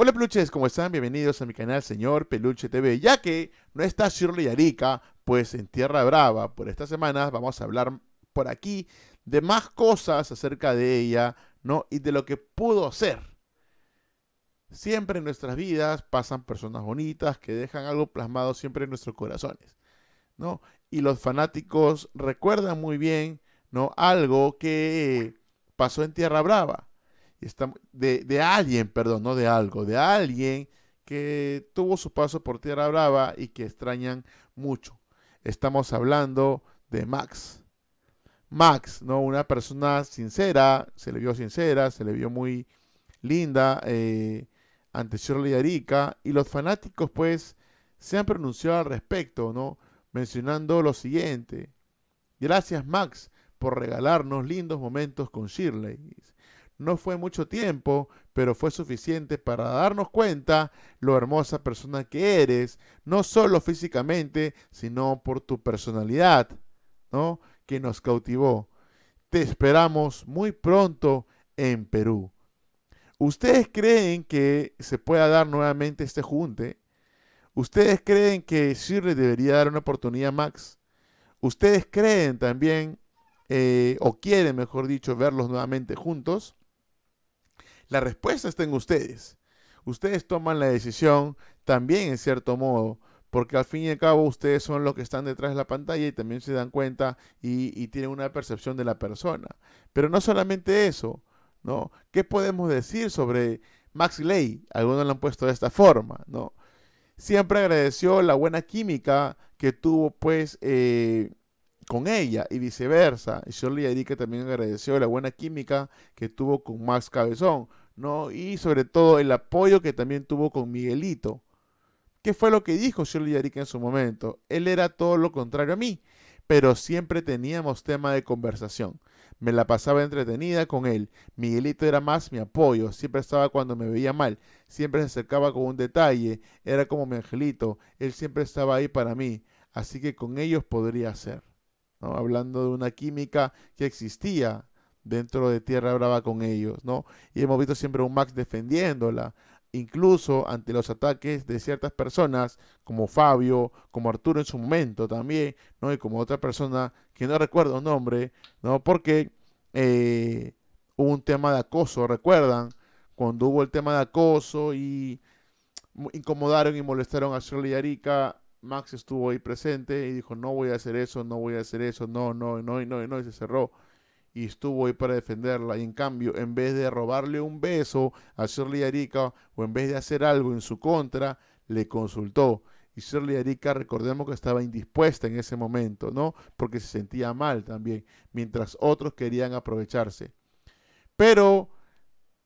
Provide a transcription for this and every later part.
Hola peluches, ¿cómo están? Bienvenidos a mi canal Señor Peluche TV. Ya que no está Shirley Arica, pues en Tierra Brava por estas semanas vamos a hablar por aquí de más cosas acerca de ella, ¿no? Y de lo que pudo ser. Siempre en nuestras vidas pasan personas bonitas que dejan algo plasmado siempre en nuestros corazones, ¿no? Y los fanáticos recuerdan muy bien, ¿no? Algo que pasó en Tierra Brava de, alguien, perdón, no de algo, de alguien que tuvo su paso por Tierra Brava y que extrañan mucho. Estamos hablando de Max. Max, ¿no? Una persona sincera, se le vio sincera, se le vio muy linda eh, ante Shirley Arica y los fanáticos pues se han pronunciado al respecto, ¿no? Mencionando lo siguiente. Gracias Max por regalarnos lindos momentos con Shirley. No fue mucho tiempo, pero fue suficiente para darnos cuenta lo hermosa persona que eres, no solo físicamente, sino por tu personalidad, ¿no? Que nos cautivó. Te esperamos muy pronto en Perú. ¿Ustedes creen que se pueda dar nuevamente este junte? ¿Ustedes creen que Shirley debería dar una oportunidad a Max? ¿Ustedes creen también, eh, o quieren, mejor dicho, verlos nuevamente juntos? La respuesta está en ustedes. Ustedes toman la decisión también, en cierto modo, porque al fin y al cabo ustedes son los que están detrás de la pantalla y también se dan cuenta y, tienen una percepción de la persona. Pero no solamente eso, ¿no? ¿Qué podemos decir sobre Max Ley? Algunos lo han puesto de esta forma, ¿no? Siempre agradeció la buena química que tuvo, pues, eh, con ella y viceversa. y Shirley Arique también agradeció la buena química que tuvo con Max Cabezón, ¿no? Y sobre todo el apoyo que también tuvo con Miguelito. ¿Qué fue lo que dijo Shirley Arique en su momento? Él era todo lo contrario a mí, pero siempre teníamos tema de conversación. Me la pasaba entretenida con él. Miguelito era más mi apoyo, siempre estaba cuando me veía mal, siempre se acercaba con un detalle, era como mi angelito, él siempre estaba ahí para mí, así que con ellos podría ser hablando de una química que existía dentro de Tierra hablaba con ellos, ¿no? Y hemos visto siempre un Max defendiéndola, incluso ante los ataques de ciertas personas, como Fabio, como Arturo en su momento también, ¿no? Y como otra persona que no recuerdo el nombre, ¿no? Porque eh, hubo un tema de acoso, ¿recuerdan? Cuando hubo el tema de acoso y incomodaron y molestaron a Shirley Arica Max estuvo ahí presente y dijo, no voy a hacer eso, no voy a hacer eso, no, no, no, no, no, y se cerró. Y estuvo ahí para defenderla. Y en cambio, en vez de robarle un beso a Shirley Arica o en vez de hacer algo en su contra, le consultó. Y Shirley Arica, recordemos que estaba indispuesta en ese momento, ¿no? Porque se sentía mal también, mientras otros querían aprovecharse. Pero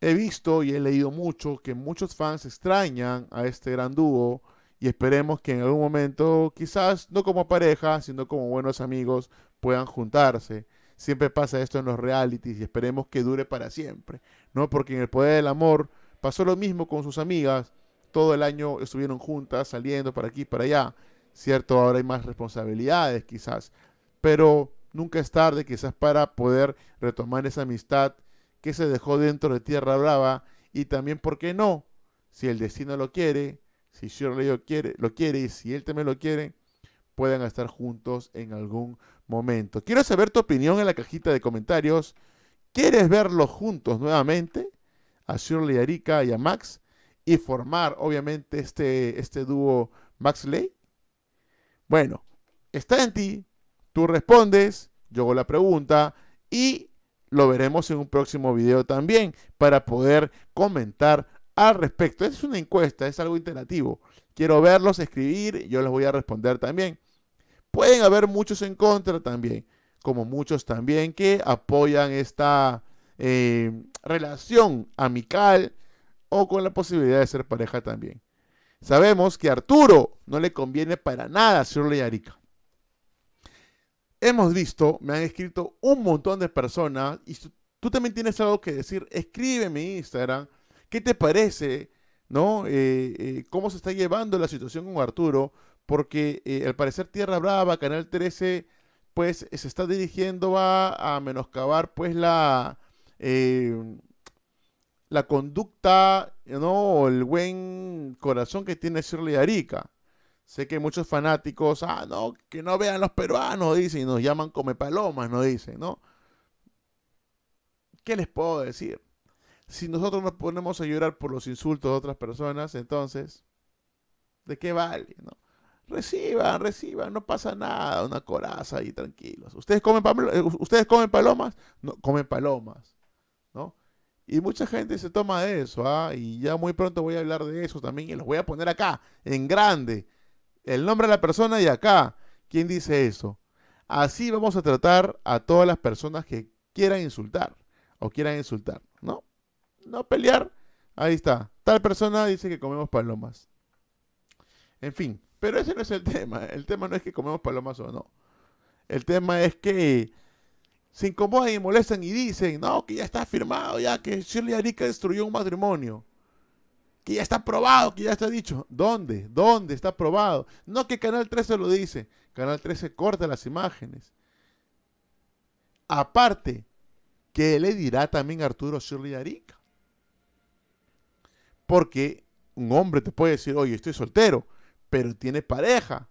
he visto y he leído mucho que muchos fans extrañan a este gran dúo y esperemos que en algún momento, quizás no como pareja, sino como buenos amigos, puedan juntarse. Siempre pasa esto en los realities y esperemos que dure para siempre, ¿no? Porque en el poder del amor pasó lo mismo con sus amigas, todo el año estuvieron juntas, saliendo para aquí, para allá, ¿cierto? Ahora hay más responsabilidades quizás, pero nunca es tarde quizás para poder retomar esa amistad que se dejó dentro de Tierra Brava y también, ¿por qué no? Si el destino lo quiere, si Shirley lo quiere, lo quiere y si él también lo quiere, puedan estar juntos en algún momento. Quiero saber tu opinión en la cajita de comentarios. ¿Quieres verlos juntos nuevamente? A Shirley Erika y a Max. Y formar, obviamente, este, este dúo Max Bueno, está en ti. Tú respondes, yo hago la pregunta y lo veremos en un próximo video también para poder comentar al respecto. es una encuesta, es algo interactivo. Quiero verlos escribir, yo les voy a responder también. Pueden haber muchos en contra también, como muchos también que apoyan esta eh, relación amical o con la posibilidad de ser pareja también. Sabemos que a Arturo no le conviene para nada Shirley Arica. Hemos visto, me han escrito un montón de personas y tú también tienes algo que decir, escríbeme en Instagram ¿Qué te parece, no? Eh, eh, ¿Cómo se está llevando la situación con Arturo? Porque eh, al parecer Tierra Brava, Canal 13, pues se está dirigiendo a, a menoscabar pues la, la conducta, ¿no? O el buen corazón que tiene Shirley Arica. Sé que muchos fanáticos, ah, no, que no vean los peruanos, dicen, y nos llaman come palomas, nos dicen, ¿no? ¿Qué les puedo decir? Si nosotros nos ponemos a llorar por los insultos de otras personas, entonces, ¿de qué vale? No? Reciban, reciban, no pasa nada, una coraza ahí, tranquilos. ¿Ustedes comen, eh, ¿Ustedes comen palomas? No, comen palomas, ¿no? Y mucha gente se toma de eso, ¿ah? Y ya muy pronto voy a hablar de eso también y los voy a poner acá, en grande. El nombre de la persona y acá. ¿Quién dice eso? Así vamos a tratar a todas las personas que quieran insultar o quieran insultar, ¿no? no pelear. Ahí está. Tal persona dice que comemos palomas. En fin, pero ese no es el tema. El tema no es que comemos palomas o no. El tema es que se incomodan y molestan y dicen, no, que ya está firmado, ya que Shirley Arica destruyó un matrimonio. Que ya está probado, que ya está dicho. ¿Dónde? ¿Dónde está probado? No que Canal 13 lo dice. Canal 13 corta las imágenes. Aparte, ¿qué le dirá también Arturo Shirley Arica? Porque un hombre te puede decir, oye, estoy soltero, pero tiene pareja.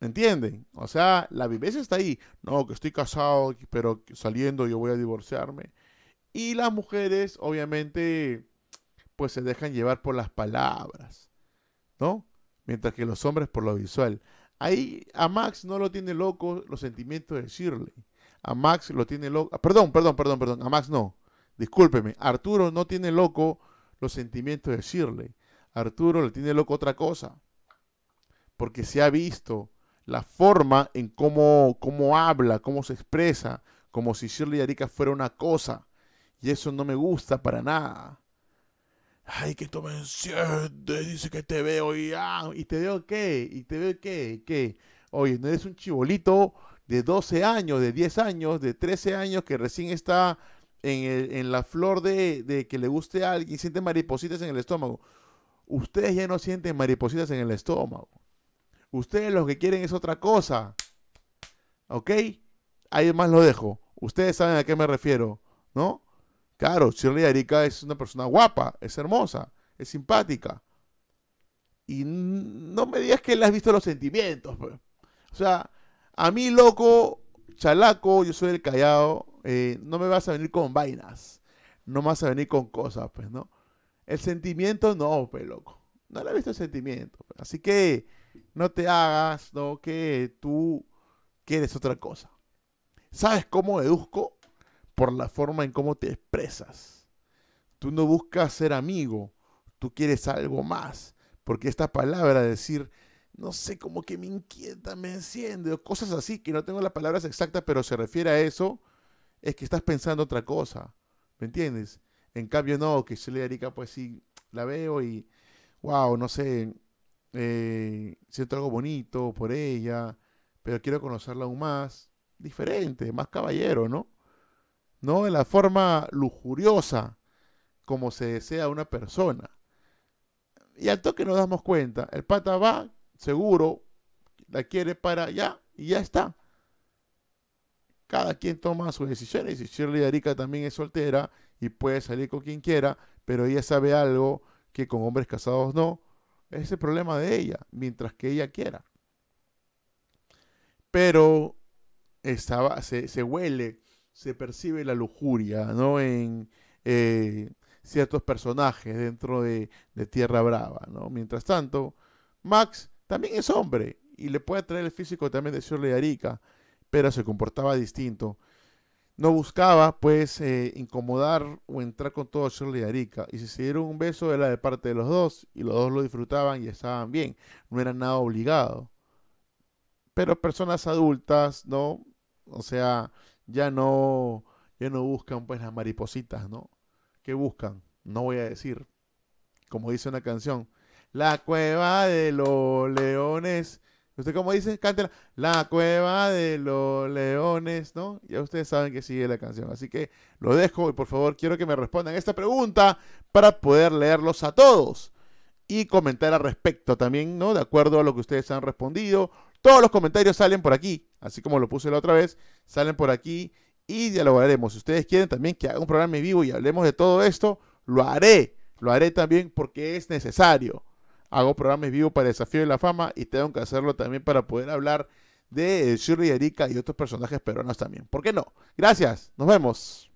¿Entienden? O sea, la viveza está ahí. No, que estoy casado, pero saliendo yo voy a divorciarme. Y las mujeres, obviamente, pues se dejan llevar por las palabras, ¿no? Mientras que los hombres por lo visual. Ahí a Max no lo tiene loco los sentimientos de Shirley. A Max lo tiene loco. Perdón, perdón, perdón, perdón. A Max no discúlpeme, Arturo no tiene loco los sentimientos de Shirley. Arturo le tiene loco otra cosa. Porque se ha visto la forma en cómo, cómo habla, cómo se expresa, como si Shirley Arica fuera una cosa. Y eso no me gusta para nada. Ay, que tú me dice que te veo y ah, ¿y te veo qué? ¿Y te veo qué? ¿Qué? Oye, no eres un chibolito de 12 años, de 10 años, de 13 años que recién está en, la flor de, que le guste a alguien, siente maripositas en el estómago. Ustedes ya no sienten maripositas en el estómago. Ustedes lo que quieren es otra cosa. ¿Ok? Ahí más lo dejo. Ustedes saben a qué me refiero, ¿no? Claro, Shirley Arica es una persona guapa, es hermosa, es simpática. Y no me digas que le has visto los sentimientos. Pues. O sea, a mí, loco, chalaco, yo soy el callado, eh, no me vas a venir con vainas. No me vas a venir con cosas, pues, ¿no? El sentimiento no, pues, loco. No le he visto el sentimiento. Pues. Así que no te hagas, ¿no? Que tú quieres otra cosa. ¿Sabes cómo deduzco? Por la forma en cómo te expresas. Tú no buscas ser amigo, tú quieres algo más. Porque esta palabra, decir, no sé, como que me inquieta, me enciende, o cosas así, que no tengo las palabras exactas, pero se refiere a eso, es que estás pensando otra cosa, ¿me entiendes? En cambio, no, que le Erika, pues sí, la veo y, wow, no sé, eh, siento algo bonito por ella, pero quiero conocerla aún más, diferente, más caballero, ¿no? No en la forma lujuriosa como se desea una persona. Y al toque nos damos cuenta, el pata va, seguro, la quiere para allá y ya está cada quien toma sus decisiones. Y Shirley Arica también es soltera y puede salir con quien quiera, pero ella sabe algo que con hombres casados no. Es el problema de ella, mientras que ella quiera. Pero estaba, se, huele, se percibe la lujuria, ¿no? En eh, ciertos personajes dentro de, Tierra Brava, ¿no? Mientras tanto, Max también es hombre y le puede traer el físico también de Shirley Arica, pero se comportaba distinto. No buscaba, pues, eh, incomodar o entrar con todo Shirley y Arica. Y si se dieron un beso era de parte de los dos, y los dos lo disfrutaban y estaban bien. No era nada obligado. Pero personas adultas, ¿no? O sea, ya no, ya no buscan, pues, las maripositas, ¿no? ¿Qué buscan? No voy a decir. Como dice una canción. La cueva de los leones ¿Usted como dice? Cántela. La cueva de los leones, ¿no? Ya ustedes saben que sigue la canción. Así que lo dejo y por favor quiero que me respondan esta pregunta para poder leerlos a todos y comentar al respecto también, ¿no? De acuerdo a lo que ustedes han respondido. Todos los comentarios salen por aquí, así como lo puse la otra vez, salen por aquí y dialogaremos. Si ustedes quieren también que haga un programa en vivo y hablemos de todo esto, lo haré. Lo haré también porque es necesario hago programas vivo para el desafío de la fama y tengo que hacerlo también para poder hablar de Shirley Erika y otros personajes peruanos también. ¿Por qué no? Gracias, nos vemos.